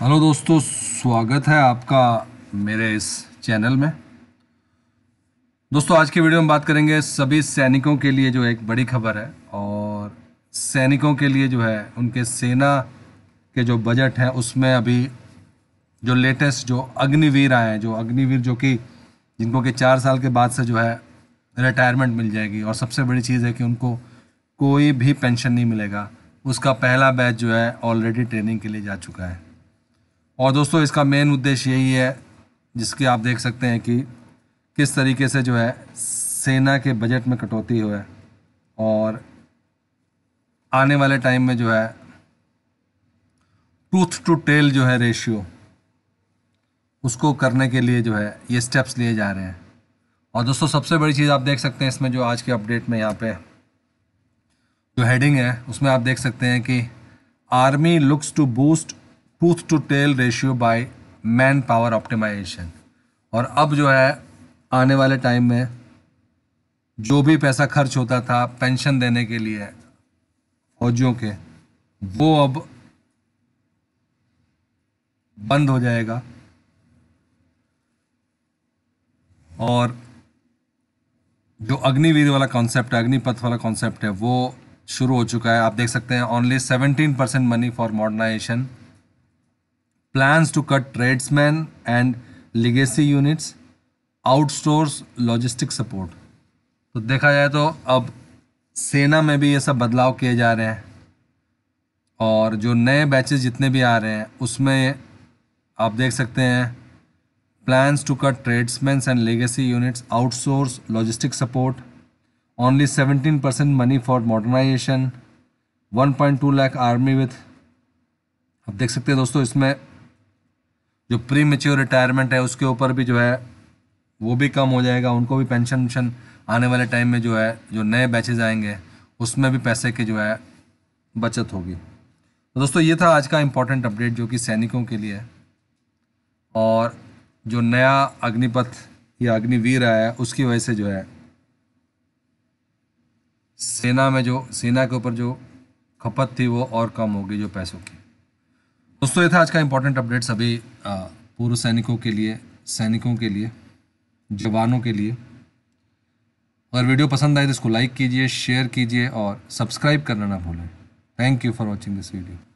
hello दोस्तों स्वागत है आपका मेरे इस चैनल में दोस्तों आज की वीडियो में बात करेंगे सभी सैनिकों के लिए जो एक बड़ी खबर है और सैनिकों के लिए जो है उनके सेना के जो बजट है उसमें अभी जो लेटेस्ट जो अग्निवीर आए हैं जो अग्निवीर जो कि जिनको कि चार साल के बाद से जो है रिटायरमेंट मिल जाएगी और सबसे बड़ी चीज़ है कि उनको कोई भी पेंशन नहीं मिलेगा उसका पहला बैच जो है ऑलरेडी ट्रेनिंग के लिए जा चुका है और दोस्तों इसका मेन उद्देश्य यही है जिसके आप देख सकते हैं कि किस तरीके से जो है सेना के बजट में कटौती हुआ है और आने वाले टाइम में जो है टूथ टू टेल जो है रेशियो उसको करने के लिए जो है ये स्टेप्स लिए जा रहे हैं और दोस्तों सबसे बड़ी चीज़ आप देख सकते हैं इसमें जो आज के अपडेट में यहाँ पे जो हेडिंग है उसमें आप देख सकते हैं कि army looks to boost tooth to tail ratio by manpower optimisation और अब जो है आने वाले टाइम में जो भी पैसा खर्च होता था पेंशन देने के लिए फौजियों के वो अब बंद हो जाएगा और जो अग्निवीर वाला कॉन्सेप्ट है अग्निपथ वाला कॉन्सेप्ट है वो शुरू हो चुका है आप देख सकते हैं only seventeen percent money for modernisation plans to cut tradesman and legacy units outsource logistic support तो देखा जाए तो अब सेना में भी ये सब बदलाव किए जा रहे हैं और जो नए बैचेस जितने भी आ रहे हैं उसमें आप देख सकते हैं plans to cut tradesman and legacy units outsource logistic support only seventeen percent money for modernisation one point two lakh army with आप देख सकते हैं दोस्तों इसमें जो प्री मेच्योर रिटायरमेंट है उसके ऊपर भी जो है वो भी कम हो जाएगा उनको भी पेंशन वेंशन आने वाले टाइम में जो है जो नए बैचेज आएंगे उसमें भी पैसे की जो है बचत होगी तो दोस्तों ये था आज का इम्पोर्टेंट अपडेट जो कि सैनिकों के लिए है और जो नया अग्निपथ या अग्निवीर आया है उसकी वजह से जो है सेना में जो सेना के ऊपर जो खपत थी वो और कम होगी जो पैसों की दोस्तों ये था आज का इम्पोर्टेंट अपडेट सभी पूर्व सैनिकों के लिए सैनिकों के लिए जवानों के लिए अगर वीडियो पसंद आए तो इसको लाइक कीजिए शेयर कीजिए और सब्सक्राइब करना ना भूलें thank you for watching this video